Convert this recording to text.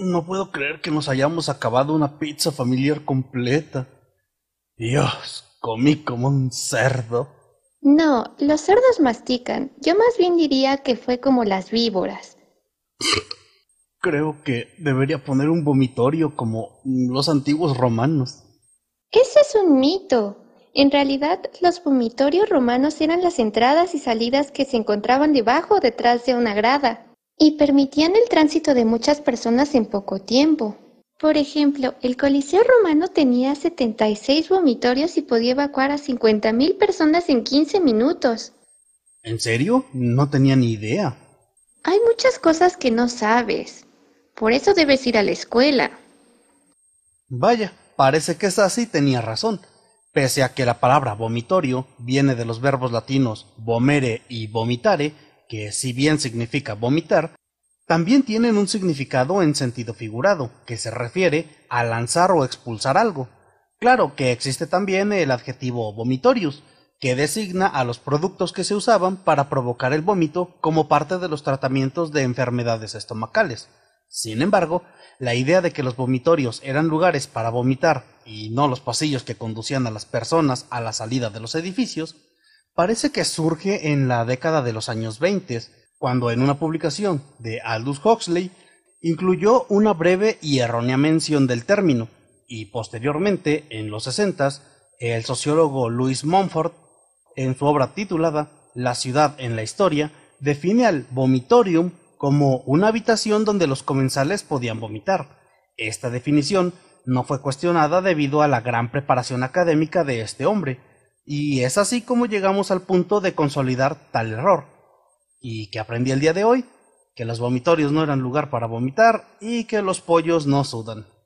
No puedo creer que nos hayamos acabado una pizza familiar completa. Dios, comí como un cerdo. No, los cerdos mastican. Yo más bien diría que fue como las víboras. Creo que debería poner un vomitorio como los antiguos romanos. Ese es un mito. En realidad, los vomitorios romanos eran las entradas y salidas que se encontraban debajo o detrás de una grada y permitían el tránsito de muchas personas en poco tiempo. Por ejemplo, el Coliseo romano tenía 76 vomitorios y podía evacuar a mil personas en 15 minutos. ¿En serio? No tenía ni idea. Hay muchas cosas que no sabes. Por eso debes ir a la escuela. Vaya, parece que así. tenía razón. Pese a que la palabra vomitorio viene de los verbos latinos vomere y vomitare, que si bien significa vomitar, también tienen un significado en sentido figurado, que se refiere a lanzar o expulsar algo. Claro que existe también el adjetivo vomitorius, que designa a los productos que se usaban para provocar el vómito como parte de los tratamientos de enfermedades estomacales. Sin embargo, la idea de que los vomitorios eran lugares para vomitar y no los pasillos que conducían a las personas a la salida de los edificios parece que surge en la década de los años 20, cuando en una publicación de Aldous Huxley incluyó una breve y errónea mención del término, y posteriormente, en los 60, el sociólogo Louis Mumford, en su obra titulada La ciudad en la historia, define al vomitorium como una habitación donde los comensales podían vomitar. Esta definición no fue cuestionada debido a la gran preparación académica de este hombre, y es así como llegamos al punto de consolidar tal error. ¿Y que aprendí el día de hoy? Que los vomitorios no eran lugar para vomitar y que los pollos no sudan.